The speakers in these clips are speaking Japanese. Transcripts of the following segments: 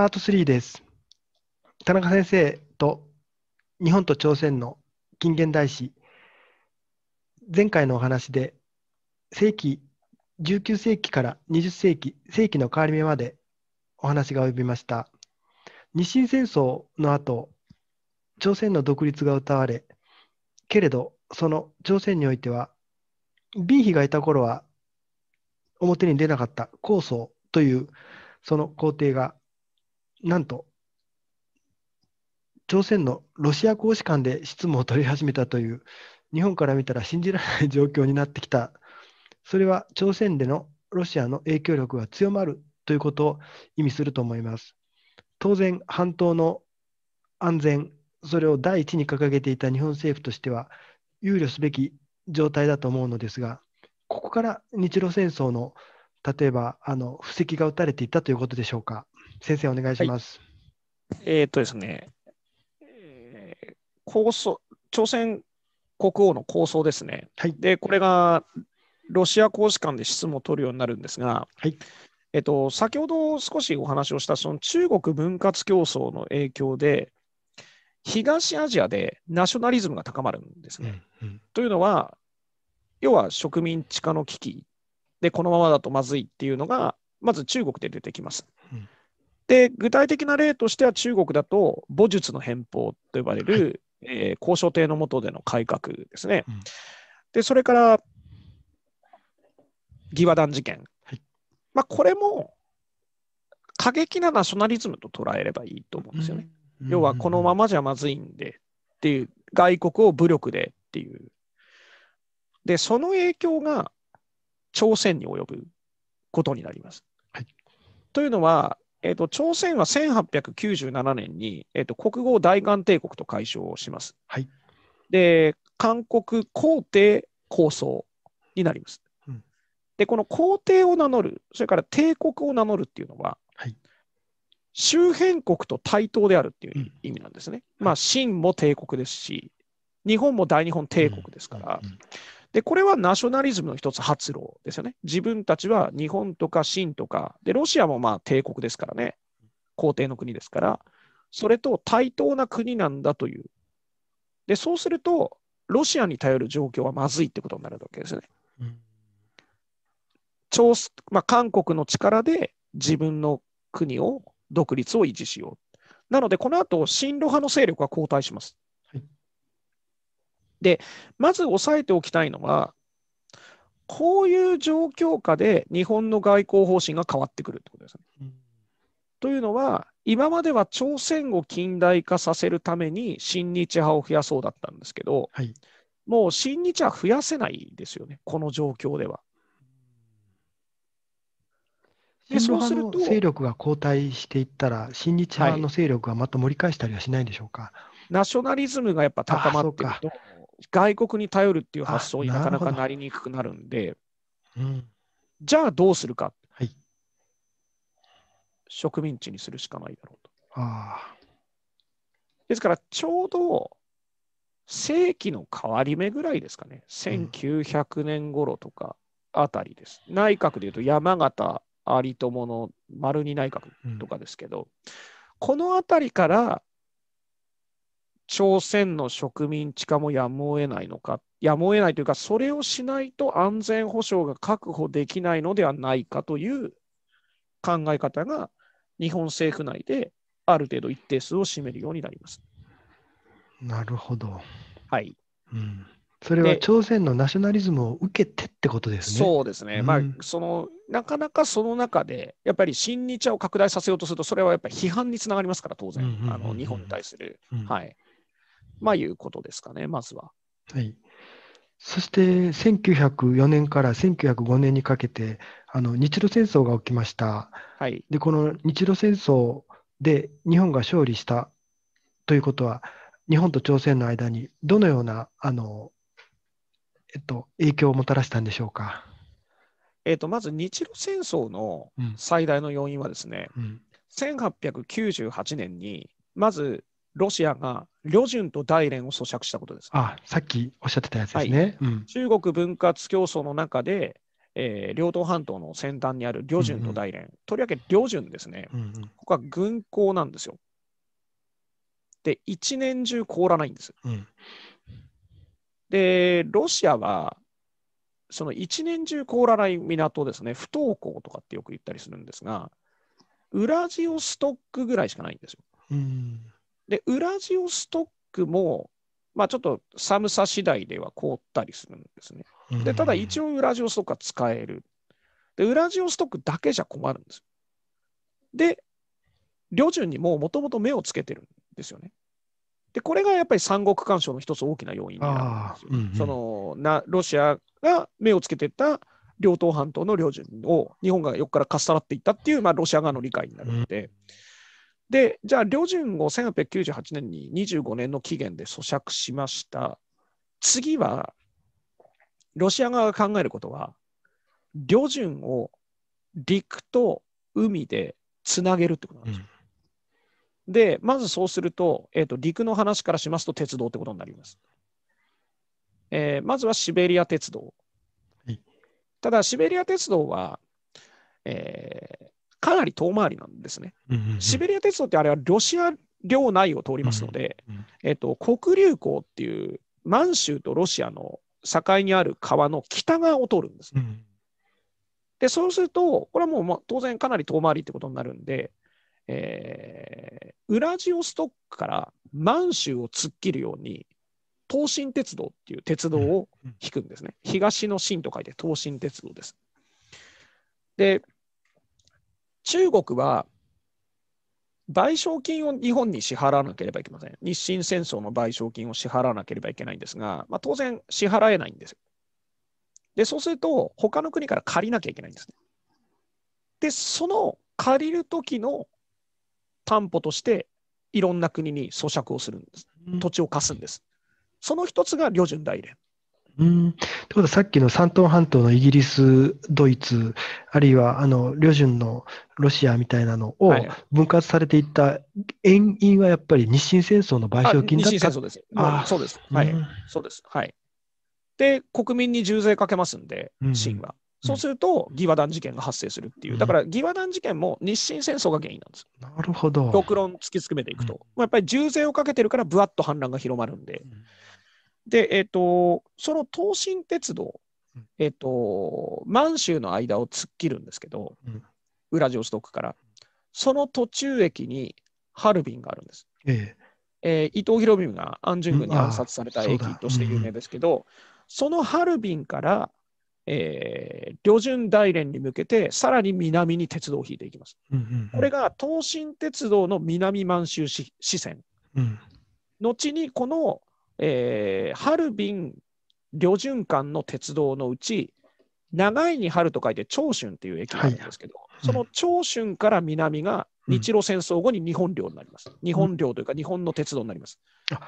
パート3です。田中先生と日本と朝鮮の近現代史、前回のお話で世紀19世紀から20世紀、世紀の変わり目までお話が及びました。日清戦争の後、朝鮮の独立が謳われ、けれどその朝鮮においては、ビ妃ヒがいた頃は表に出なかった高僧というその皇帝がなんと、朝鮮のロシア公使館で質問を取り始めたという、日本から見たら信じられない状況になってきた。それは朝鮮でのロシアの影響力が強まるということを意味すると思います。当然、半島の安全、それを第一に掲げていた日本政府としては、憂慮すべき状態だと思うのですが、ここから日露戦争の例えばあの布石が打たれていたということでしょうか。先生、お願いします。はい、えっ、とですね、えー、構想朝鮮国王の構想ですね。はい、で、これがロシア公使館で質問を取るようになるんですが、はいえっと、先ほど少しお話をしたその中国分割競争の影響で、東アジアでナショナリズムが高まるんですね。うんうん、というのは、要は植民地化の危機で、このままだとまずいっていうのが、まず中国で出てきます。で、具体的な例としては中国だと、母術の返方と呼ばれる、はい、えー、交渉艇の下での改革ですね。うん、で、それから、義和団事件。はい、まあ、これも、過激なナショナリズムと捉えればいいと思うんですよね。うん、要は、このままじゃまずいんでっていう、外国を武力でっていう。で、その影響が朝鮮に及ぶことになります。はい、というのは、えっ、ー、と、朝鮮は1897年に、えっ、ー、と、国語大韓帝国と解消します。はい。で、韓国皇帝構想になります。うん、で、この皇帝を名乗る、それから帝国を名乗るっていうのは、はい、周辺国と対等であるっていう意味なんですね。うん、まあ、清も帝国ですし、日本も大日本帝国ですから、うんうんうんで、これはナショナリズムの一つ発露ですよね。自分たちは日本とか清とか、で、ロシアもまあ帝国ですからね、皇帝の国ですから、それと対等な国なんだという。で、そうすると、ロシアに頼る状況はまずいってことになるわけですよね。うんまあ、韓国の力で自分の国を、独立を維持しよう。なので、この後、親ロ派の勢力は後退します。で、まず押さえておきたいのは、こういう状況下で日本の外交方針が変わってくるってことですね。うん、というのは、今までは朝鮮を近代化させるために親日派を増やそうだったんですけど、はい、もう親日派増やせないですよね、この状況では。でそうすると勢力が後退していったら、親日派の勢力がまた盛り返したりはしないでしょうか、はい、ナショナリズムがやっぱ高まっていくと、外国に頼るっていう発想になかなかなりにくくなるんで、うん、じゃあどうするか、はい、植民地にするしかないだろうと。あですからちょうど世紀の変わり目ぐらいですかね、1900年頃とかあたりです。うん、内閣でいうと山形有友の丸二内閣とかですけど、うん、この辺りから朝鮮の植民地化もやむを得ないのか、やむを得ないというか、それをしないと安全保障が確保できないのではないかという考え方が、日本政府内である程度一定数を占めるようになります。なるほど。はい。うん、それは朝鮮のナショナリズムを受けてってことですね。そうですね、うん、まあその、なかなかその中で、やっぱり親日を拡大させようとすると、それはやっぱり批判につながりますから、当然、あの日本に対する。うん、はいまあ、いうことですかね、まずは。はい、そして1904年から1905年にかけてあの日露戦争が起きました、はい、でこの日露戦争で日本が勝利したということは日本と朝鮮の間にどのようなあの、えっと、影響をもたらしたんでしょうか。えー、とまず日露戦争の最大の要因はですね、うん1898年にまずロシアが旅順と大連を咀嚼したことです。あさっきおっしゃってたやつですね。はいうん、中国分割競争の中で、えー、両党半島の先端にある旅順と大連、うんうん、とりわけ旅順ですね、うんうん、ここは軍港なんですよ。で、一年中凍らないんです。うん、で、ロシアは、その一年中凍らない港ですね、不凍港とかってよく言ったりするんですが、ウラジオストックぐらいしかないんですよ。うんで、ウラジオストックも、まあ、ちょっと寒さ次第では凍ったりするんですね。で、ただ一応ウラジオストックは使える。で、ウラジオストックだけじゃ困るんです。で、旅順にももともと目をつけてるんですよね。で、これがやっぱり三国干渉の一つ大きな要因になるんですよ。うんうん、そのなロシアが目をつけてた両党半島の旅順を日本が横からかっさらっていったっていう、まあ、ロシア側の理解になるので、で、じゃあ、両順を1898年に25年の期限で咀嚼しました。次は、ロシア側が考えることは、両順を陸と海でつなげるってことなんですよ。うん、で、まずそうすると,、えーと、陸の話からしますと鉄道ってことになります。えー、まずはシベリア鉄道。ただ、シベリア鉄道は、えー、かなり遠回りなんですね。シベリア鉄道ってあれはロシア領内を通りますので、えっと、黒竜港っていう満州とロシアの境にある川の北側を通るんです、ね。で、そうすると、これはもう、まあ、当然かなり遠回りってことになるんで、えー、ウラジオストックから満州を突っ切るように、東進鉄道っていう鉄道を引くんですね。東の進と書いて東進鉄道です。で、中国は賠償金を日本に支払わなければいけません。日清戦争の賠償金を支払わなければいけないんですが、まあ、当然支払えないんです。で、そうすると、他の国から借りなきゃいけないんですね。で、その借りる時の担保として、いろんな国に租借をするんです。土地を貸すんです。その一つが旅順大連。うん。ってことさっきの山東半島のイギリス、ドイツ、あるいはあの旅順のロシアみたいなのを分割されていった遠因はやっぱり日清戦争の賠償金だっ清戦争です。もあそうです。はい。ん、そうです。はい。で、国民に重税かけますんで、う清は。うそうすると、義和団事件が発生するっていう、だから義和団事件も日清戦争が原因なんです。なるほど。極論突き詰めていくと、んまあやっぱり重税をかけてるから、ぶわっと反乱が広まるんで、で、えっ、ー、と、その東進鉄道、えっ、ー、と、満州の間を突っ切るんですけど、うん、ウラジオストクから、その途中駅にハルビンがあるんです。えーえー、伊藤博文が安順軍に暗殺された駅として有名ですけど、うんそうん、そのハルビンから、えー、旅順大連に向けて、さらに南に鉄道を引いていきます。うんうんうん、これが東進鉄道の南満州支線、うん。後にこのえー、ハルビン旅順間の鉄道のうち、長いに春と書いて長春っていう駅があるんですけど、はい、その長春から南が日露戦争後に日本領になります。うん、日本領というか、日本の鉄道になります。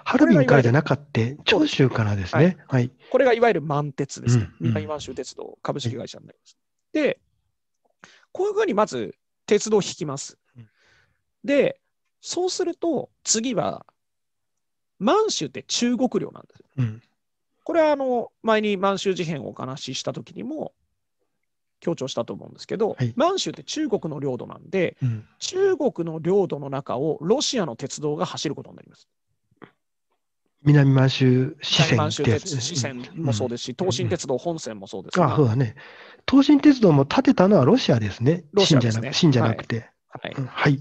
ハルビンからじゃなかった、長州からですね、はい。これがいわゆる満鉄です、ね。うん、満州鉄道株式会社になります。で、こういうふうにまず鉄道を引きます。で、そうすると、次は満州って中国領なんですうん、これはあの前に満州事変をお話しした時にも強調したと思うんですけど、はい、満州って中国の領土なんで、うん、中国の領土の中をロシアの鉄道が走ることになります。南満州支線満州鉄支線もそうですし、東進鉄道本線もそうです、うん、あそうだね。東進鉄道も建てたのはロシアですね。ロシアですね。じゃなくて。はい。はい、はい、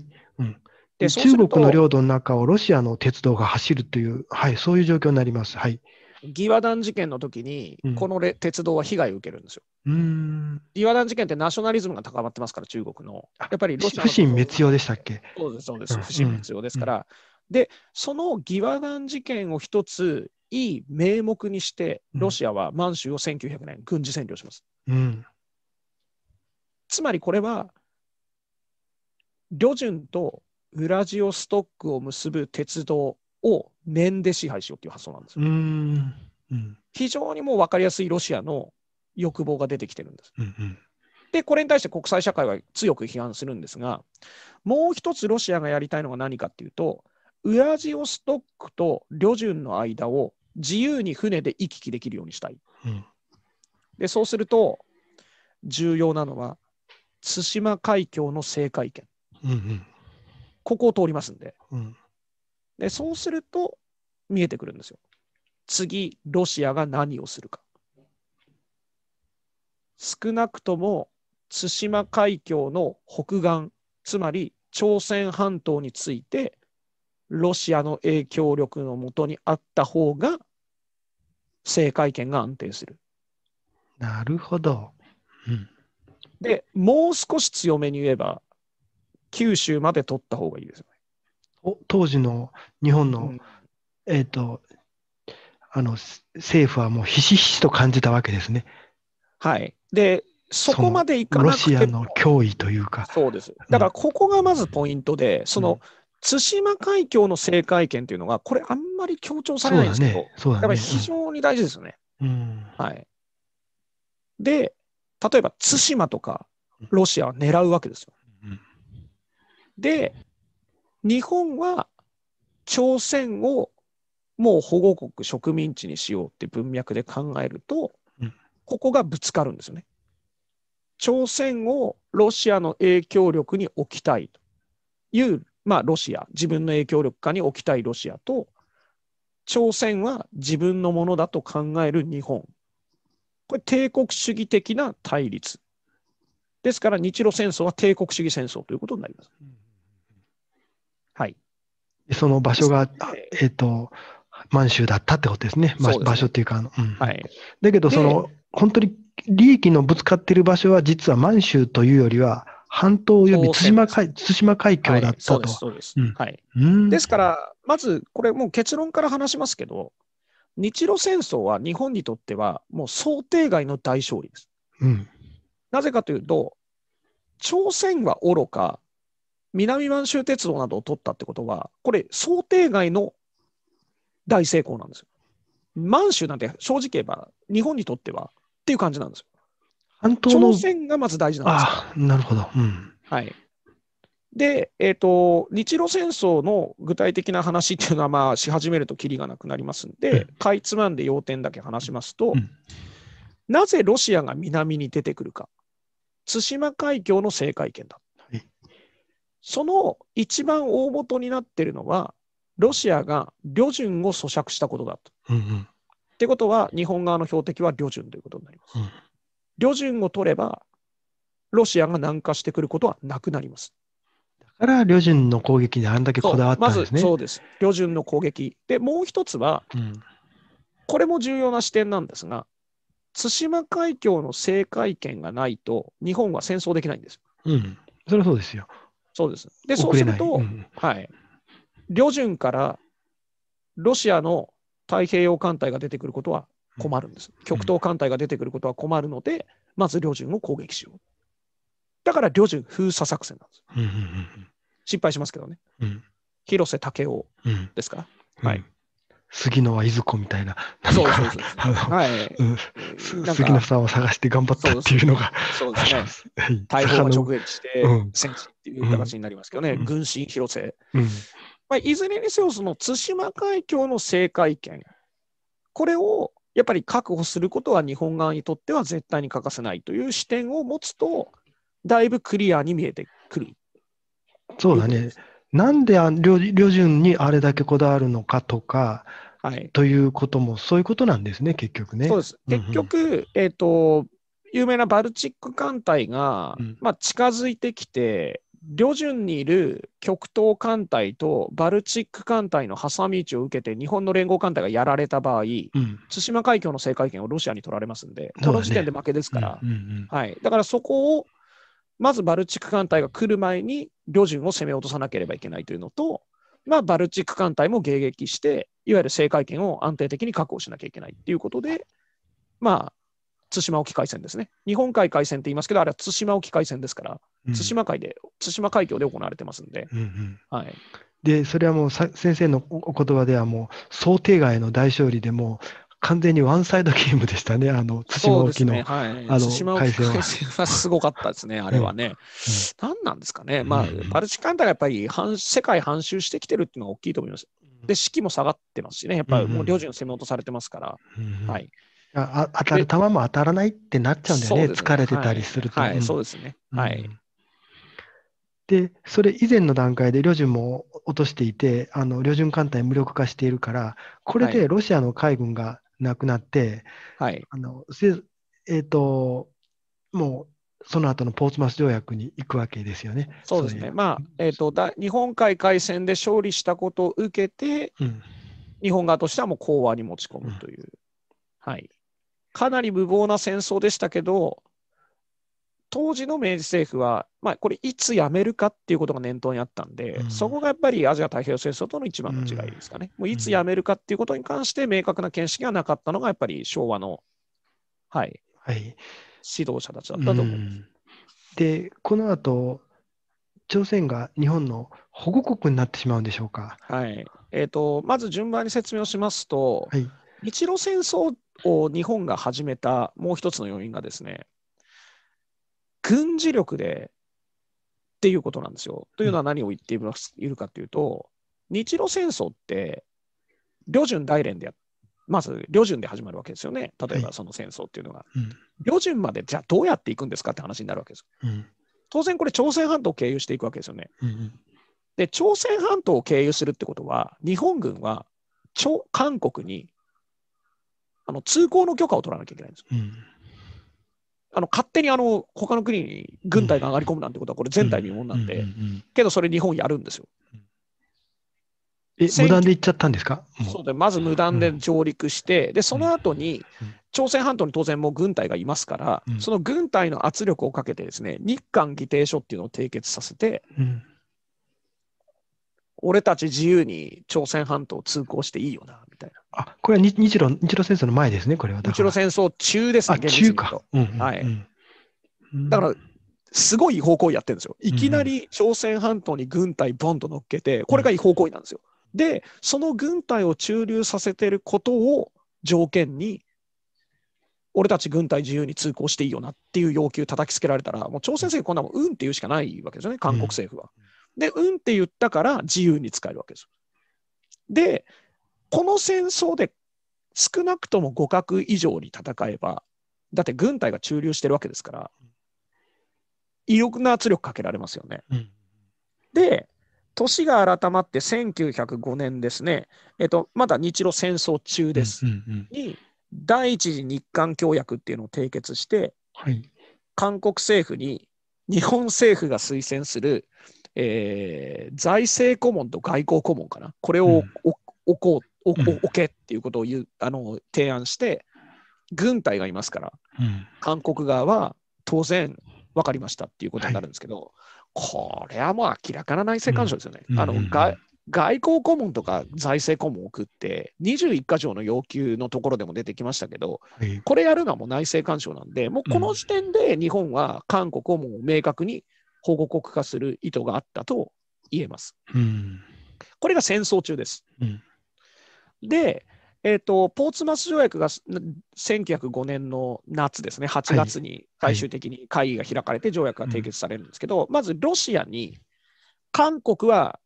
で中国の領土の中をロシアの鉄道が走るという、はい、そういう状況になります。はい、義和団事件の時に、この、うん、鉄道は被害を受けるんですよ。うん義和団事件ってナショナリズムが高まってますから、中国の。やっぱりロシア不信滅用でしたっけそうです、そうです、不信滅用ですから、うんうん、で、その義和団事件を一つ、いい名目にして、ロシアは満州を1900年、軍事占領します。うん、つまりこれは、旅順とウラジオストックを結ぶ鉄道を面で支配しようっていう発想なんですよ。うんうん、非常にもう分かりやすいロシアの欲望が出てきてるんです。うんうん、で、これに対して国際社会は強く批判するんですが、もう一つロシアがやりたいのが何かっていうと、ウラジオストックと旅順の間を自由に船で行き来できるようにしたい。うん、で、そうすると、重要なのは、対馬海峡の制海権。うんうんここを通りますんで。うん、でそうすると見えてくるんですよ。次、ロシアが何をするか。少なくとも対馬海峡の北岸、つまり朝鮮半島について、ロシアの影響力のもとにあった方が、政界権が安定する。なるほど。うん、で、もう少し強めに言えば、九州まで取った方がいいですよね。当時の日本の、うん、えっ、ー、と、あの、政府はもうひしひしと感じたわけですね。はい。で、そこまでいかなくてロシアの脅威というか。そうです。だから、ここがまずポイントで、うん、その、対馬海峡の制海権というのが、これ、あんまり強調されないんですけど、そうだね、ね、非常に大事ですよね。うん、はい、で、例えば対馬とか、ロシアは狙うわけですよ。で、日本は朝鮮をもう保護国植民地にしようって文脈で考えると、ここがぶつかるんですよね。朝鮮をロシアの影響力に置きたいという、まあ、ロシア、自分の影響力下に置きたいロシアと、朝鮮は自分のものだと考える日本。これ、帝国主義的な対立。ですから、日露戦争は帝国主義戦争ということになります。うんその場所が、えっ、ー、と、満州だったってことですね。すね場所っていうか、うん、はい。だけど、その、本当に利益のぶつかっている場所は、実は満州というよりは、半島よび対馬海対馬海峡だったと。です、ですから、まず、これもう結論から話しますけど、日露戦争は日本にとってはもう想定外の大勝利です。うん、なぜかというと、朝鮮はおろか、南満州鉄道などを取ったってことは、これ、想定外の大成功なんですよ。満州なんて正直言えば、日本にとってはっていう感じなんですよ。半島の朝鮮がまず大事なんですあなるほど。うん、はい。で、えっ、ー、と、日露戦争の具体的な話っていうのは、まあ、し始めるときりがなくなりますんで、かいつまんで要点だけ話しますと、うん、なぜロシアが南に出てくるか、対馬海峡の制海権だ。その一番大元になってるのは、ロシアが旅順を咀嚼したことだと。うんうん、ってことは、日本側の標的は旅順ということになります。うん、旅順を取れば、ロシアが南下してくることはなくなります。だから、旅順の攻撃であんだけこだわったんですね。まずそうです。旅順の攻撃。で、もう一つは、うん、これも重要な視点なんですが、対馬海峡の制海権がないと、日本は戦争できないんですうん、それはそうですよ。そうです。で、そうすると、うん、はい。旅順からロシアの太平洋艦隊が出てくることは困るんです。極東艦隊が出てくることは困るので、まず旅順を攻撃しよう。だから旅順封鎖作戦なんです。失敗しますけどね。広瀬武雄ですか、はい。杉野はいずこみたいな、なんか、杉野さんを探して頑張ったっていうのが、そうですね。大砲を直撃して、戦地っていう形になりますけどね、軍神広瀬。まあ、いずれにせよ、その対馬海峡の制海権、これをやっぱり確保することは日本側にとっては絶対に欠かせないという視点を持つと、だいぶクリアに見えてくる。そうだね。なんで旅順にあれだけこだわるのかとか、はい、ということも、そういうことなんですね、結局ね。そうです。結局、うんうん、えー、と、有名なバルチック艦隊が、うん、まあ、近づいてきて、旅順にいる極東艦隊とバルチック艦隊の挟み撃ちを受けて、日本の連合艦隊がやられた場合、うん、対馬海峡の制海権をロシアに取られますんで、この時点で負けですから、うんうんうん、はい、だからそこをまずバルチック艦隊が来る前に、旅順を攻め落とさなければいけないというのと、まあ、バルチック艦隊も迎撃して、いわゆる制海権を安定的に確保しなきゃいけないということで、まあ、対馬沖海戦ですね。日本海海戦って言いますけど、あれは対馬沖海戦ですから、対馬海で、対馬海峡で行われてますんで。うんうん、はい、でそれはもう先生のお言葉ではもう想定外の大勝利でもう完全にワンサイドゲームでしたね、あの、対馬沖の。ねはい、あの、対馬沖はすごかったですね、あれはね。うん、何なんですかね、まあ、パルチカンタがやっぱり世界半周してきてるっていうのが大きいと思います。で、士気も下がってますしね、やっぱりもう領事攻め落とされてますから。うんうん、はいあ当たる球も当たらないってなっちゃうんだよね、ね疲れてたりすると。はい、はい、そうですね。はい。で、それ以前の段階で、旅順も落としていて、あの旅順艦隊無力化しているから、これでロシアの海軍が亡くなって、はい。あの、えっ、ー、と、もう、その後のポーツマス条約に行くわけですよね。そうですね。まあ、えっ、ー、とだ、日本海海戦で勝利したことを受けて、うん、日本側としてはもう講和に持ち込むという、うん、はい。かなり無謀な戦争でしたけど、当時の明治政府は、まあ、これ、いつやめるかっていうことが念頭にあったんで、うん、そこがやっぱりアジア太平洋戦争との一番の違いですかね、うん、もういつやめるかっていうことに関して、明確な見識がなかったのが、やっぱり昭和の、はい、はい、指導者たちだったと思います。うん、で、この後朝鮮が日本の保護国になってしまうんでしょうか。はいえーとまず順番に説明をしますと、はい、日露戦争を日本が始めたもう一つの要因がですね、軍事力でっていうことなんですよ。というのは何を言っているかというと、日露戦争って、旅順大連でやまず旅順で始まるわけですよね、例えばその戦争っていうのが。はいうん、旅順までじゃあどうやっていくんですかって話になるわけです。うん、当然これ、朝鮮半島を経由していくわけですよね。うん、で、朝鮮半島を経由するってことは、日本軍は韓国にあの通行の許可を取らなきゃいけないんですよ。あの勝手にあの他の国に軍隊が上がり込むなんてことは、これ、全体未聞なんで、けどそれ、日本やるんですよ。え無断で行っちゃったんですかそうでまず無断で上陸して、でその後に、朝鮮半島に当然もう軍隊がいますから、その軍隊の圧力をかけて、ですね日韓議定書っていうのを締結させて、俺たち自由に朝鮮半島を通行していいよな、みたいな。あ、これは日露日露戦争の前ですね、これは。日露戦争中ですね、あ中か、うんうんはい。だから、すごい違法行為やってるんですよ。いきなり朝鮮半島に軍隊ボンと乗っけて、これが違法行為なんですよ。で、その軍隊を駐留させてることを条件に、俺たち軍隊自由に通行していいよなっていう要求叩きつけられたら、もう朝鮮政府こんなもんうんって言うしかないわけですよね、韓国政府は。うんで、うんって言ったから自由に使えるわけです。で、この戦争で少なくとも互角以上に戦えば、だって軍隊が駐留してるわけですから、威力な圧力かけられますよね。うん、で、年が改まって1905年ですね、えっと、まだ日露戦争中です、うんうんうん、に、第一次日韓協約っていうのを締結して、はい、韓国政府に日本政府が推薦するえー、財政顧問と外交顧問かな、これを置こう、置、うん、けっていうことを言うあの提案して、軍隊がいますから、うん、韓国側は当然分かりましたっていうことになるんですけど、はい、これはもう明らかな内政干渉ですよね。うん、あの外交顧問とか財政顧問を送って、21か条の要求のところでも出てきましたけど、これやるのはもう内政干渉なんで、もうこの時点で日本は韓国をもう明確に保護国化する意図があったと言えます。うん、これが戦争中です。うん、で、えーと、ポーツマス条約が1905年の夏ですね、8月に最終的に会議が開かれて条約が締結されるんですけど、はいはい、まずロシアに韓国は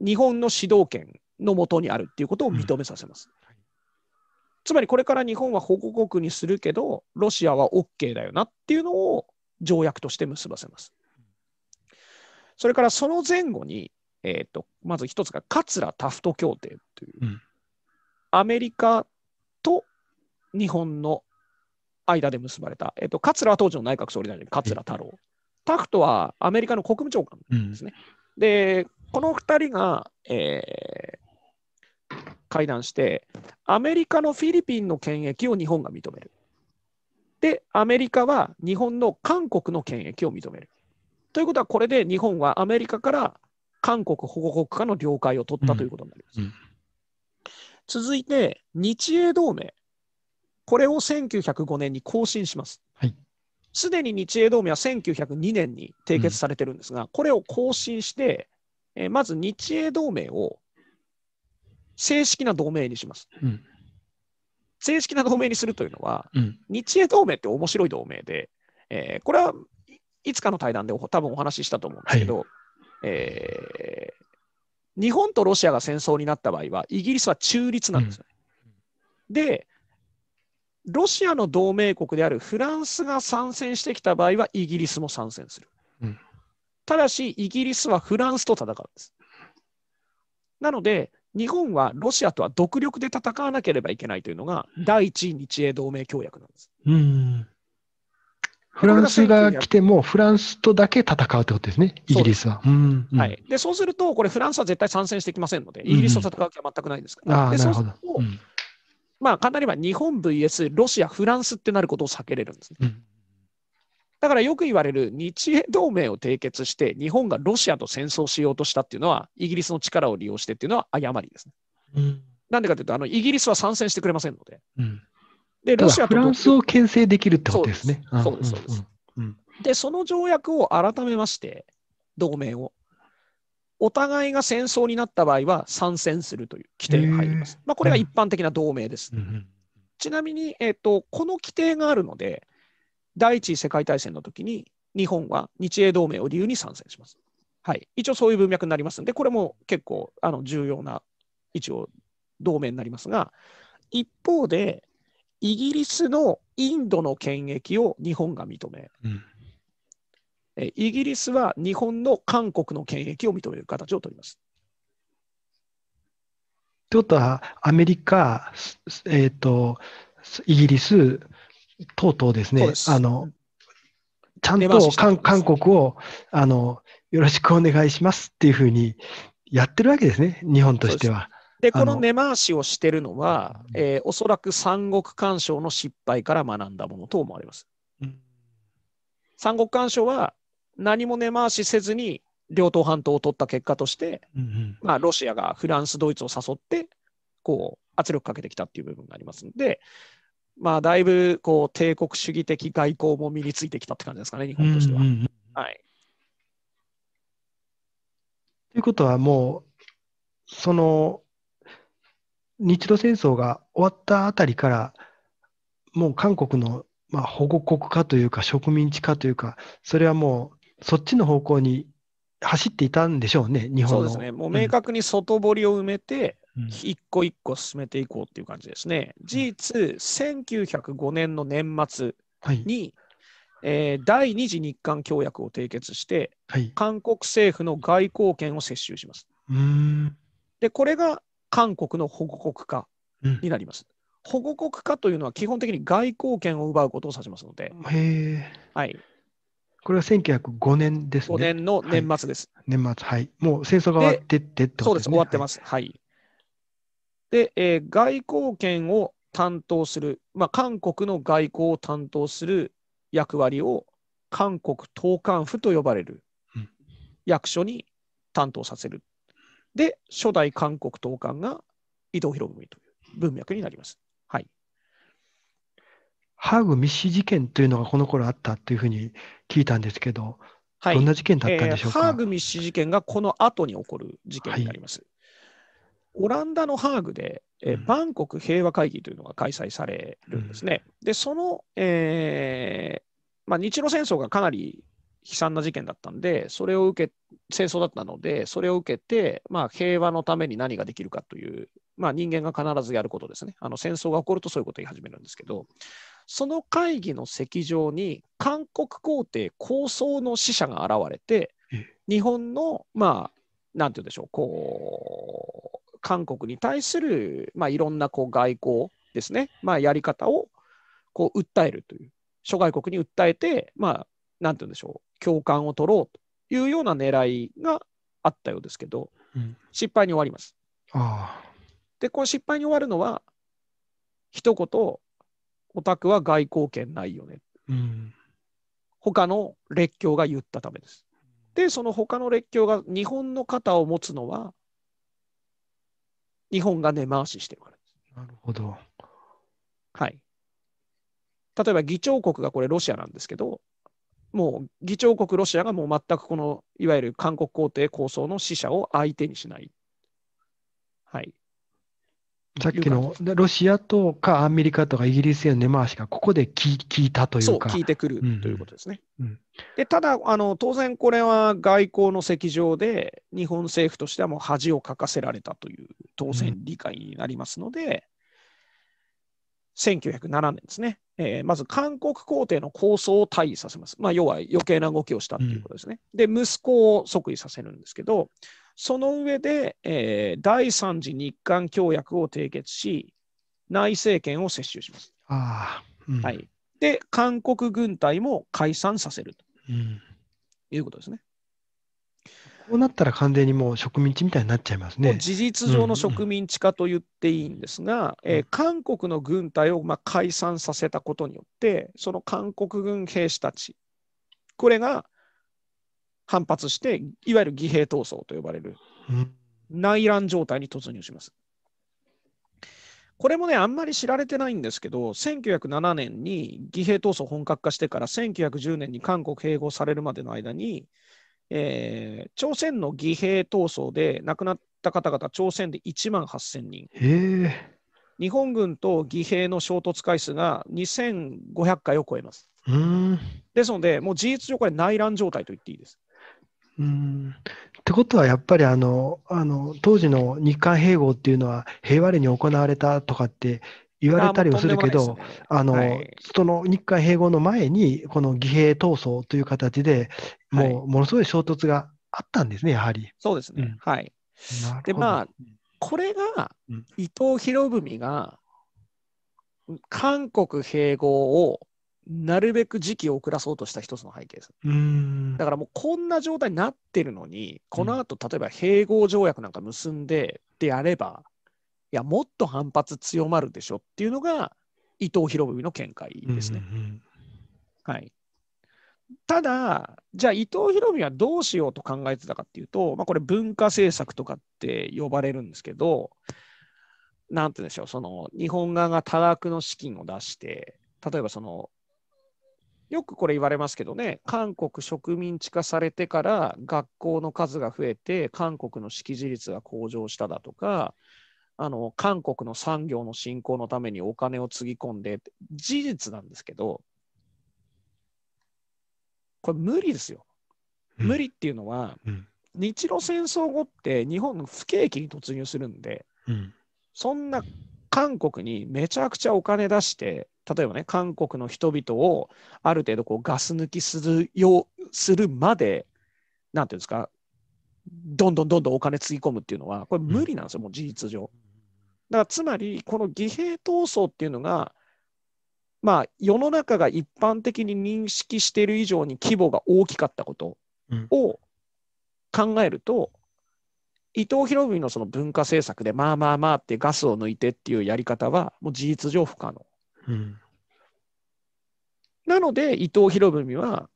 日本の主導権のもとにあるっていうことを認めさせます。うん、つまりこれから日本は保護国にするけど、ロシアは OK だよなっていうのを条約として結ばせます。それからその前後に、えーと、まず一つが桂タフト協定という、うん、アメリカと日本の間で結ばれた、えーと、桂は当時の内閣総理大臣、桂太郎、タフトはアメリカの国務長官ですね。うん、で、この2人が、えー、会談して、アメリカのフィリピンの権益を日本が認める。で、アメリカは日本の韓国の権益を認める。ということは、これで日本はアメリカから韓国保護国家の了解を取ったということになります。うんうん、続いて、日英同盟。これを1905年に更新します。す、は、で、い、に日英同盟は1902年に締結されてるんですが、うん、これを更新して、えー、まず日英同盟を正式な同盟にします。正式な同盟にするというのは、日英同盟って面白い同盟で、えー、これはいつかの対談で多分お話ししたと思うんですけど、はい、えー、日本とロシアが戦争になった場合は、イギリスは中立なんですよね。うん、で、ロシアの同盟国であるフランスが参戦してきた場合は、イギリスも参戦する。ただし、イギリスはフランスと戦うんです。なので、日本はロシアとは独力で戦わなければいけないというのが、第一日英同盟協約なんです。うんフランスが来ても、フランスとだけ戦うってことですね、イギリスは。うんうん、はい、でそうすると、これ、フランスは絶対参戦してきませんので、イギリスと戦う気は全くないですから、うん、そうすると、まあ、簡単に言えば日本 VS ロシア、フランスってなることを避けれるんですね。うんだからよく言われる日英同盟を締結して日本がロシアと戦争しようとしたっていうのはイギリスの力を利用してっていうのは誤りですね。うなんでかというとあのイギリスは参戦してくれませんので、うん、で、ロシアと。フランスを牽制できるってことですね。そうです、そでで、その条約を改めまして、同盟を。お互いが戦争になった場合は参戦するという規定が入ります。まあ、これが一般的な同盟です。うん、ちなみに、えーと、この規定があるので、第一次世界大戦の時に日本は日英同盟を理由に参戦します。はい、一応そういう文脈になりますので、これも結構あの重要な一応同盟になりますが、一方で、イギリスのインドの権益を日本が認め、うん、えイギリスは日本の韓国の権益を認める形をとります。ということは、アメリカ、えーと、イギリス等々ですね、すあのちゃんと韓国をあのよろしくお願いしますっていうふうにやってるわけですね、日本としては。で、この根回しをしてるのは、えー、おそらく三国干渉の失敗から学んだものと思われます。うん、三国干渉は何も根回しせずに両党半島を取った結果として、うんうん、まあ、ロシアがフランス、ドイツを誘って、こう、圧力かけてきたっていう部分がありますので、まあ、だいぶこう帝国主義的外交も身についてきたって感じですかね、日本としては。うんうんうんはい、ということは、もう、その日露戦争が終わったあたりから、もう韓国の、まあ、保護国化というか植民地化というか、それはもうそっちの方向に走っていたんでしょうね、日本の。そうですね、もう明確に外堀を埋めて、うん、一個一個進めていこうっていう感じですね。うん、事実、1905年の年末に、はい、えー、第二次日韓協約を締結して、はい、韓国政府の外交権を接収します。でこれが韓国の保護国化になります。うん、保護国化というのは基本的に外交権を奪うことを指しますので。はい、これは1905年ですね。5年の年末です。はい、年末、はい。もう戦争が終わってってってことですね。そうです、終わってます。はい。はい、で、えー、外交権を担当する、まあ、韓国の外交を担当する役割を韓国統監府と呼ばれる役所に担当させるで、初代韓国統監が伊藤博文という文脈になります。はい。ハーグ密使事件というのがこの頃あったというふうに聞いたんですけど、はい、どんな事件だったんでしょうか、えー、ハーグ密使事件がこの後に起こる事件になります。はいオランダのハーグで、えー、バンコク平和会議というのが開催されるんですね。うん、で、その、えーまあ、日露戦争がかなり悲惨な事件だったんで、それを受け、戦争だったので、それを受けて、まあ、平和のために何ができるかという、まあ、人間が必ずやることですね。あの戦争が起こるとそういうことを言い始めるんですけど、その会議の席上に、韓国皇帝構想の使者が現れて、日本の、まあ、なんて言うんでしょう、こう、韓国に対する、まあ、いろんなこう外交ですね、まあ、やり方をこう訴えるという、諸外国に訴えて、まあ、なんて言うんでしょう、共感を取ろうというような狙いがあったようですけど、うん、失敗に終わります。で、この失敗に終わるのは、一言、オタクは外交権ないよね。うん、他の列強が言ったためです。で、その他の列強が日本の肩を持つのは、日本が根回ししてるからです。なるほど。はい。例えば議長国がこれロシアなんですけど、もう議長国ロシアがもう全くこのいわゆる韓国皇帝構想の死者を相手にしない。はい、さっきのロシアとかアメリカとかイギリスへの根回しがここで聞いたというか。そう、聞いてくるということですね。うんうん、でただあの、当然これは外交の席上で、日本政府としてはもう恥をかかせられたという当然理解になりますので、うん、1907年ですね。えー、まず韓国皇帝の構想を退位させます。まあ、要は余計な動きをしたということですね。うん、で、息子を即位させるんですけど、その上で、えー、第3次日韓協約を締結し、内政権を接収します。あうん、はい、で、韓国軍隊も解散させるということですね。そうなったら完全にもう植民地みたいになっちゃいますね。事実上の植民地化と言っていいんですが、うんうん、えー、韓国の軍隊をまあ解散させたことによって、その韓国軍兵士たち、これが反発して、いわゆる義兵闘争と呼ばれる、内乱状態に突入します。これもね、あんまり知られてないんですけど、1907年に義兵闘争本格化してから1910年に韓国併合されるまでの間に、えー、朝鮮の義兵闘争で亡くなった方々、朝鮮で1万8000人。日本軍と義兵の衝突回数が2500回を超えます。ですので、もう事実上、これ内乱状態と言っていいです。うんってことはやっぱりあのあの当時の日韓併合っていうのは平和裏に行われたとかって言われたりはするけど、ね、あの、はい、その日韓併合の前に、この義兵闘争という形で、もうものすごい衝突があったんですね、やはり。そうですね。うん、はい。で、まあ、これが伊藤博文が、韓国併合をなるべく時期を遅らそうとした一つの背景です。だからもうこんな状態になってるのに、この後例えば併合条約なんか結んでってやれば、いやもっと反発強まるでしょっていうのが伊藤博文の見解ですね。うんうん、はいただ、じゃあ伊藤博文はどうしようと考えてたかっていうと、まあ、これ文化政策とかって呼ばれるんですけど、なんて言うんでしょう、その日本側が多額の資金を出して、例えばその、よくこれ言われますけどね、韓国植民地化されてから学校の数が増えて、韓国の識字率が向上しただとか、あの韓国の産業の振興のためにお金をつぎ込んで事実なんですけどこれ無理ですよ。無理っていうのは、うん、日露戦争後って日本不景気に突入するんで、うん、そんな韓国にめちゃくちゃお金出して例えばね韓国の人々をある程度こうガス抜きするよするまで何ていうんですかどんどんどんどんお金つぎ込むっていうのはこれ無理なんですよ、うん、もう事実上。だからつまり、この義兵闘争っていうのが、まあ、世の中が一般的に認識している以上に規模が大きかったことを考えると、うん、伊藤博文のその文化政策で、まあまあまあってガスを抜いてっていうやり方は、もう事実上不可能。うん、なので、伊藤博文は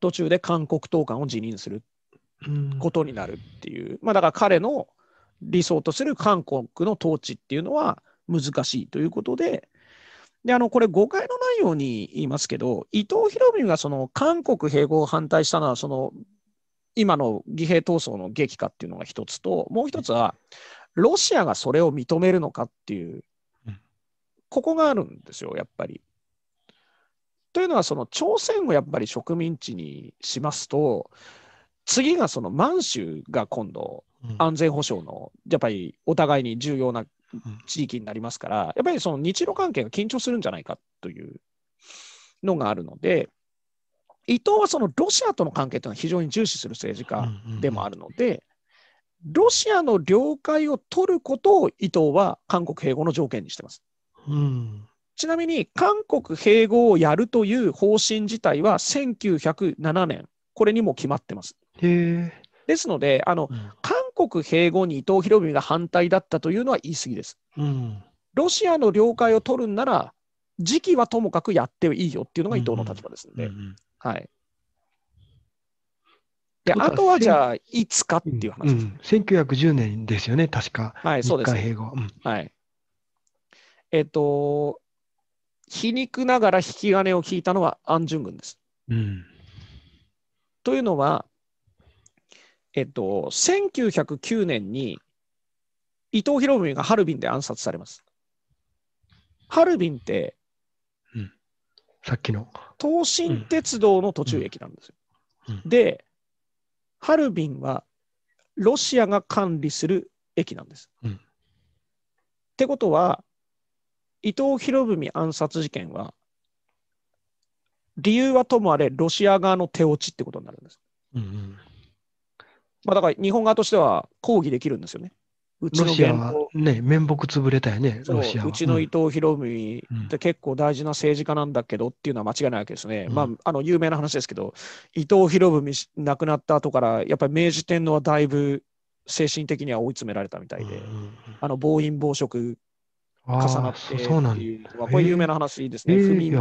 途中で韓国党官を辞任することになるっていう、うん、まあ、だから彼の理想とする韓国の統治っていうのは難しいということで、であのこれ、誤解のないように言いますけど、伊藤博文がその韓国併合を反対したのは、その今の義兵闘争の激化っていうのが一つと、もう一つは、ロシアがそれを認めるのかっていう、ここがあるんですよ、やっぱり。というのは、その朝鮮をやっぱり植民地にしますと、次がその満州が今度、安全保障の、やっぱりお互いに重要な地域になりますから、やっぱりその日露関係が緊張するんじゃないかというのがあるので、伊藤はそのロシアとの関係というのは非常に重視する政治家でもあるので、ロシアの領海を取ることを伊藤は韓国併合の条件にしてます。ちなみに、韓国併合をやるという方針自体は1907年、これにも決まってます。へですので、あの、うん、韓国併合に伊藤博文が反対だったというのは言い過ぎです。うん、ロシアの領海を取るんなら、時期はともかくやっていいよっていうのが伊藤の立場ですので。はいであとはじゃあ、いつかっていう話です、ねうん1910年ですよね、確か。はい、そうです。併合。うん、はい。えっ、ー、と、皮肉ながら引き金を引いたのは安順軍です。うん、というのは、えっと、1909年に伊藤博文がハルビンで暗殺されます。ハルビンって、うん、さっきの。東進鉄道の途中駅なんですよ。うんうん、で、ハルビンはロシアが管理する駅なんです。ってことは、伊藤博文暗殺事件は、理由はともあれ、ロシア側の手落ちってことになるんです。うんうんまあ、だから日本側としては抗議できるんですよね。うちのロシアはね、面目潰れたよね、ロシアうちの伊藤博文って結構大事な政治家なんだけどっていうのは間違いないわけですね。うん、まあ、あの有名な話ですけど、伊藤博文亡くなった後から、やっぱり明治天皇はだいぶ精神的には追い詰められたみたいで、うん、あの暴飲暴食重なってっていう、まあ、これ有名な話ですね。不眠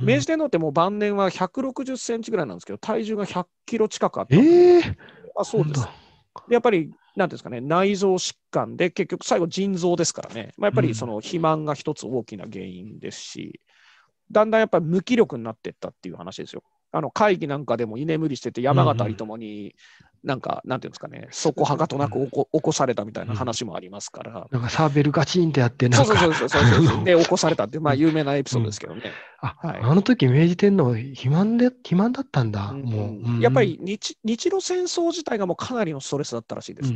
明治天皇ってもう晩年は160センチぐらいなんですけど、体重が100キロ近くあった。えー、あそうです。やっぱり、なんですかね、内臓疾患で、結局最後腎臓ですからね、まあ、やっぱりその肥満が一つ大きな原因ですし、だんだんやっぱり無気力になっていったっていう話ですよ。あの会議なんかでも居眠りしてて、山形りともに、なんか、なんていうんですかね、そこはかとなく起こ起こされたみたいな話もありますから。なんかサーベルガチンってやって、なんか。そうそうそうそうそう。で、起こされたって、まあ、有名なエピソードですけどね。あ、はい、あの時明治天皇、肥満で、肥満だったんだ、もう。やっぱり日、日露戦争自体がもうかなりのストレスだったらしいです。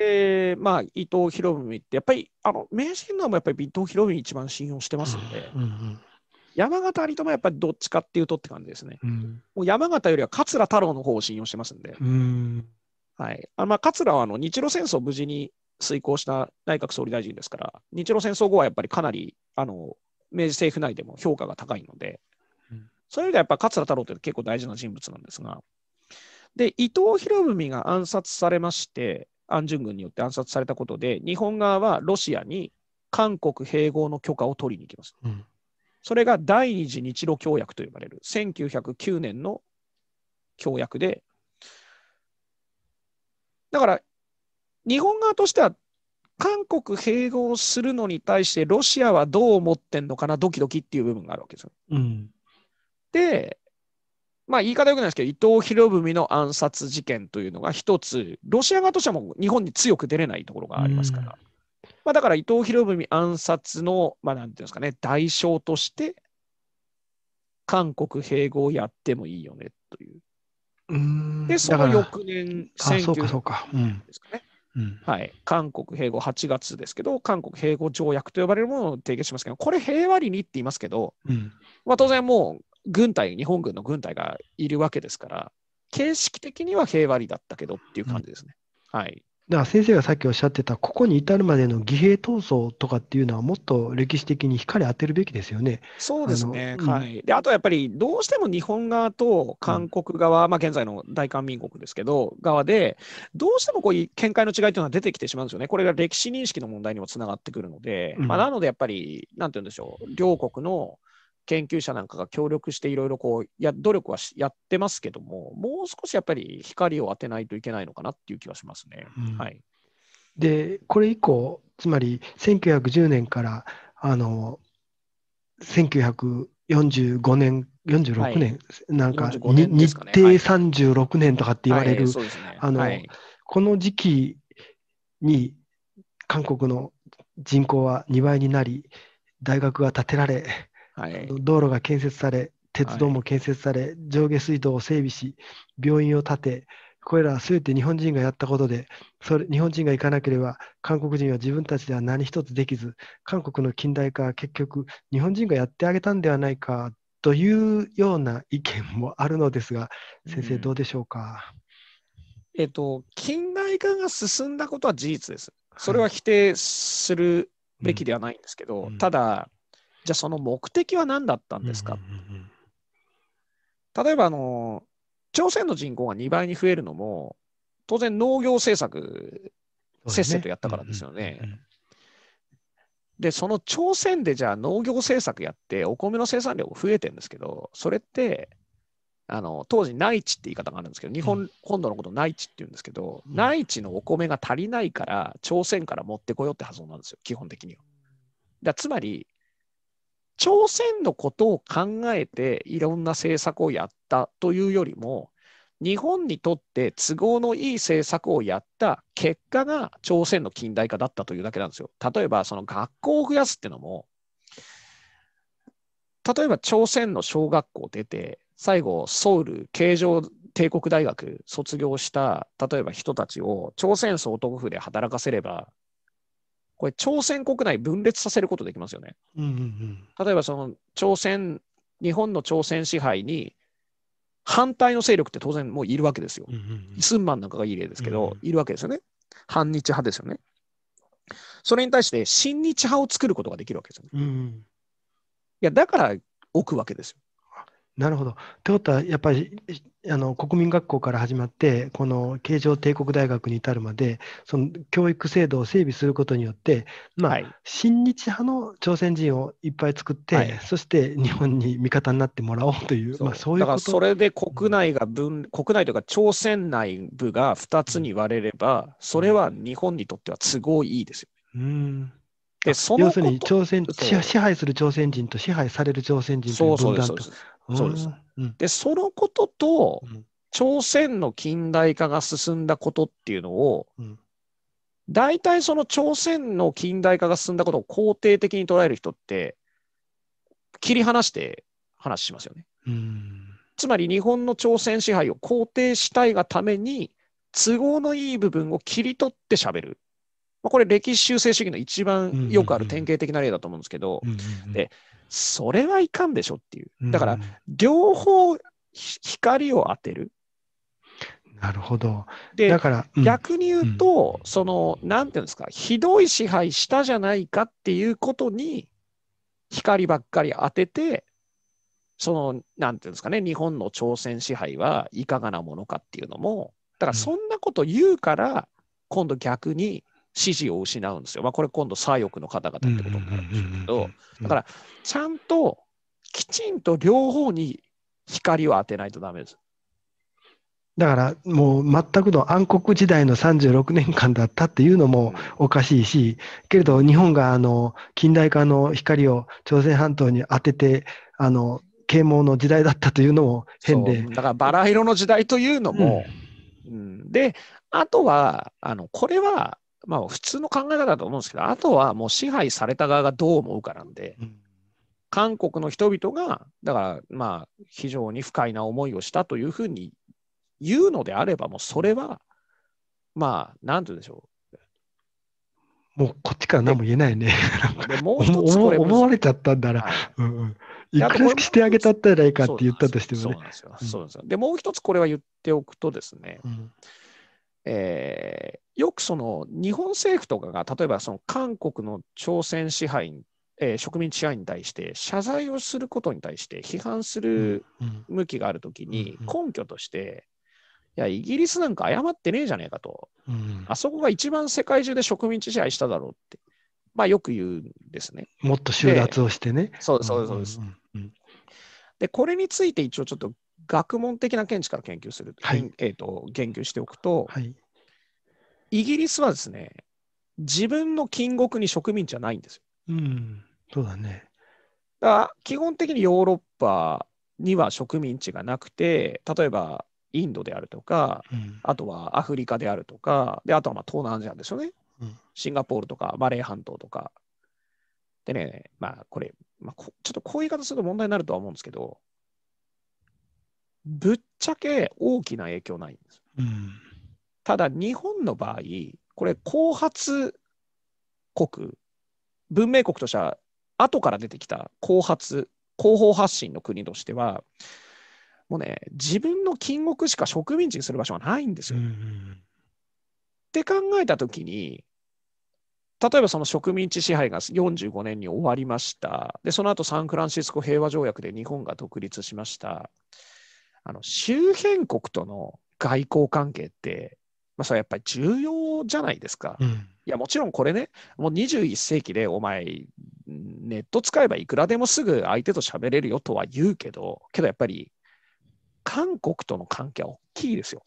で、まあ、伊藤博文って、やっぱり、あの、明治天皇もやっぱり伊藤博文一番信用してますんで。うんうん山形有朋はやっぱりどっちかっていうとって感じですね。うん、もう山形よりは桂太郎の方を信用してますんで。うん、はいあまあ、桂はあの日露戦争無事に遂行した内閣総理大臣ですから、日露戦争後はやっぱりかなりあの明治政府内でも評価が高いので、そういう意味ではやっぱ桂太郎って結構大事な人物なんですが、で伊藤博文が暗殺されまして、安順軍によって暗殺されたことで、日本側はロシアに韓国併合の許可を取りに行きます。うんそれが第二次日露協約と呼ばれる1909年の協約で、だから日本側としては韓国併合するのに対してロシアはどう思ってんのかな、ドキドキっていう部分があるわけですよ。うん、で、まあ、言い方よくないですけど、伊藤博文の暗殺事件というのが一つ、ロシア側としてはもう日本に強く出れないところがありますから。うんまあ、だから伊藤博文暗殺の、まあ、なんていうんですかね、代償として、韓国併合をやってもいいよねという。うで、その翌年、1 9ですかね。うん、はい、韓国併合8月ですけど、韓国併合条約と呼ばれるものを提言しますけど、これ平和裏にって言いますけど、うん、まあ、当然もう軍隊、日本軍の軍隊がいるわけですから、形式的には平和裏だったけどっていう感じですね。うん、はい。だから先生がさっきおっしゃってた、ここに至るまでの義兵闘争とかっていうのは、もっと歴史的に光当てるべきですよね。そうですね、はい、であとやっぱり、どうしても日本側と韓国側、うん、まあ、現在の大韓民国ですけど、側で、どうしてもこういう見解の違いというのは出てきてしまうんですよね、これが歴史認識の問題にもつながってくるので、うん、まあ、なのでやっぱり、なんて言うんでしょう、両国の研究者なんかが協力していろいろこうや努力はやってますけども、もう少しやっぱり光を当てないといけないのかなっていう気はしますね。うん、はい、で、これ以降、つまり1910年からあの1945年、46年、はい、なんか、ね、日程36年とかって言われる、この時期に韓国の人口は2倍になり、大学が建てられ、はい、道路が建設され、鉄道も建設され、はい、上下水道を整備し、病院を建て、これらは全て日本人がやったことで、それ日本人が行かなければ、韓国人は自分たちでは何一つできず、韓国の近代化は結局、日本人がやってあげたんではないかというような意見もあるのですが、先生、どうでしょうか。うん、えっ、と、近代化が進んだことは事実です。それは否定するべきではないんですけど、はいうん、ただ、じゃあその目的は何だったんですか、例えばあの朝鮮の人口が2倍に増えるのも当然農業政策、せっせとやったからですよね。でその朝鮮でじゃあ農業政策やってお米の生産量増えてるんですけどそれってあの当時内地って言い方があるんですけど日本本土のこと内地って言うんですけど、うん、内地のお米が足りないから朝鮮から持ってこようって発想なんですよ基本的には。だつまり朝鮮のことを考えていろんな政策をやったというよりも、日本にとって都合のいい政策をやった結果が朝鮮の近代化だったというだけなんですよ。例えば、その学校を増やすっていうのも、例えば朝鮮の小学校出て、最後、ソウル京城帝国大学卒業した、例えば人たちを朝鮮総督府で働かせれば、これ、朝鮮国内分裂させることできますよね。うんうんうん、例えば、その朝鮮、日本の朝鮮支配に反対の勢力って当然もういるわけですよ。うんうんうん、スンマンなんかがいい例ですけど、うんうん、いるわけですよね。反日派ですよね。それに対して、親日派を作ることができるわけですよね。うんうん、いや、だから置くわけですよ。なるほど。ってことは、やっぱりあの国民学校から始まって、この慶城帝国大学に至るまで、その教育制度を整備することによって、まあ、はい、親日派の朝鮮人をいっぱい作って、はい、そして日本に味方になってもらおうという、そうまあ、そういうだからそれで国内が分、国内というか、朝鮮内部が2つに割れれば、それは日本にとっては都合いいですよ、うんでその要するに朝鮮支配する朝鮮人と支配される朝鮮人という分断と。そうそうそうです。で、そのことと、朝鮮の近代化が進んだことっていうのを、大体その朝鮮の近代化が進んだことを肯定的に捉える人って、切り離して話しますよね。つまり日本の朝鮮支配を肯定したいがために、都合のいい部分を切り取ってしゃべる。まあ、これ歴史修正主義の一番よくある典型的な例だと思うんですけど、でそれはいかんでしょっていう。だから、両方光を当てる。なるほど。で、だから、うん、逆に言うと、うん、その、なんていうんですか、ひどい支配したじゃないかっていうことに、光ばっかり当てて、その、なんていうんですかね、日本の朝鮮支配はいかがなものかっていうのも、だからそんなこと言うから、うん、今度逆に支持を失うんですよ。まあ、これ今度左翼の方々ってことになるんでしょうけど、だからちゃんときちんと両方に光を当てないとダメです。だからもう全くの暗黒時代の36年間だったっていうのもおかしいし、けれど日本があの近代化の光を朝鮮半島に当てて、あの啓蒙の時代だったというのも変で。だからバラ色の時代というのも、うん、うん、で、あとは、あのこれはまあ普通の考え方だと思うんですけど、あとはもう支配された側がどう思うかなんで、韓国の人々が、だからまあ非常に不快な思いをしたというふうに言うのであれば、もうそれは、まあ、なんて言うんでしょう。もうこっちから何も言えないね。もう一つれ思われちゃったんだら、はいうんうん、いくらしてあげたったらいいかって言ったとしてもね。そうですで、もう一つこれは言っておくとですね、うん、えー、よくその日本政府とかが例えばその韓国の朝鮮支配えー、植民地支配に対して謝罪をすることに対して批判する向きがあるときに根拠として、いや、イギリスなんか謝ってねえじゃねえかと、あそこが一番世界中で植民地支配しただろうって、まあ、よく言うんですね。もっと収奪をしてね。そうそうそうです。で、これについて一応ちょっと学問的な見地から研究する、はい、えーと、研究しておくと、はい、イギリスはですね、自分の禁国に植民地はないんですよ。うん、そうだね。だから基本的にヨーロッパには植民地がなくて、例えばインドであるとか、うん、あとはアフリカであるとか、であとはまあ東南アジアですよね、うん。シンガポールとかマレー半島とか。でね、まあこれ、まあ、ちょっとこういう言い方すると問題になるとは思うんですけど、ぶっちゃけ大きな影響ないんです。うん、ただ日本の場合これ後発国文明国としては後から出てきた後発後方発信の国としてはもうね自分の禁国しか植民地にする場所はないんですよ。うん、って考えた時に例えばその植民地支配が45年に終わりましたでその後サンフランシスコ平和条約で日本が独立しました。あの周辺国との外交関係って、まあ、それはやっぱり重要じゃないですか。うん、いやもちろんこれね、もう21世紀でお前、ネット使えばいくらでもすぐ相手と喋れるよとは言うけど、けどやっぱり韓国との関係は大きいですよ。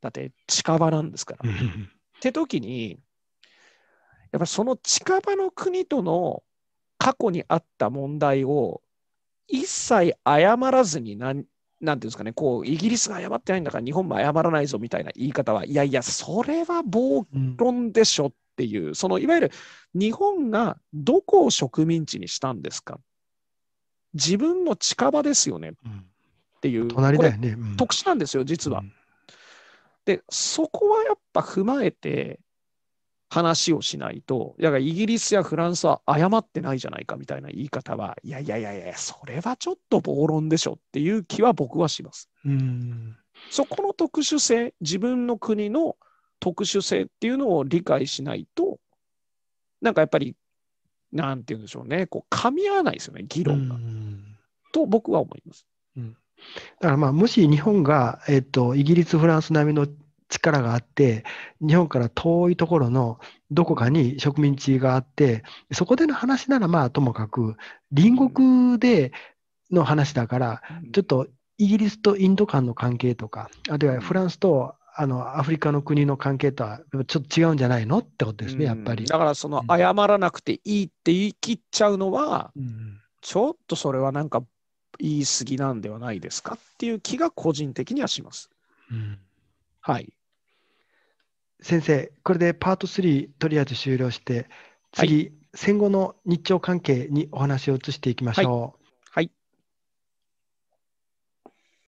だって近場なんですから。って時に、やっぱその近場の国との過去にあった問題を一切謝らずになんていうんですかね、こう、イギリスが謝ってないんだから日本も謝らないぞみたいな言い方は、いやいや、それは暴論でしょっていう、うん、そのいわゆる日本がどこを植民地にしたんですか自分の近場ですよねっていう、うん、隣だよね、うん、特殊なんですよ、実は。で、そこはやっぱ踏まえて、話をしないと、だからイギリスやフランスは謝ってないじゃないかみたいな言い方は、いやいやいやいや、それはちょっと暴論でしょっていう気は僕はします。うんそこの特殊性、自分の国の特殊性っていうのを理解しないと、なんかやっぱり、なんて言うんでしょうね、こう噛み合わないですよね、議論が。と僕は思います。うんだからまあもし日本が、えっと、イギリス、フランス並みの力があって日本から遠いところのどこかに植民地があってそこでの話ならまあともかく隣国での話だからちょっとイギリスとインド間の関係とかあるいはフランスとあのアフリカの国の関係とはちょっと違うんじゃないのってことですね、やっぱり。だからその謝らなくていいって言い切っちゃうのは、うん、ちょっとそれはなんか言い過ぎなんではないですかっていう気が個人的にはします。うん、はい。先生、これでパート3とりあえず終了して、次、はい、戦後の日朝関係にお話を移していきましょう。はい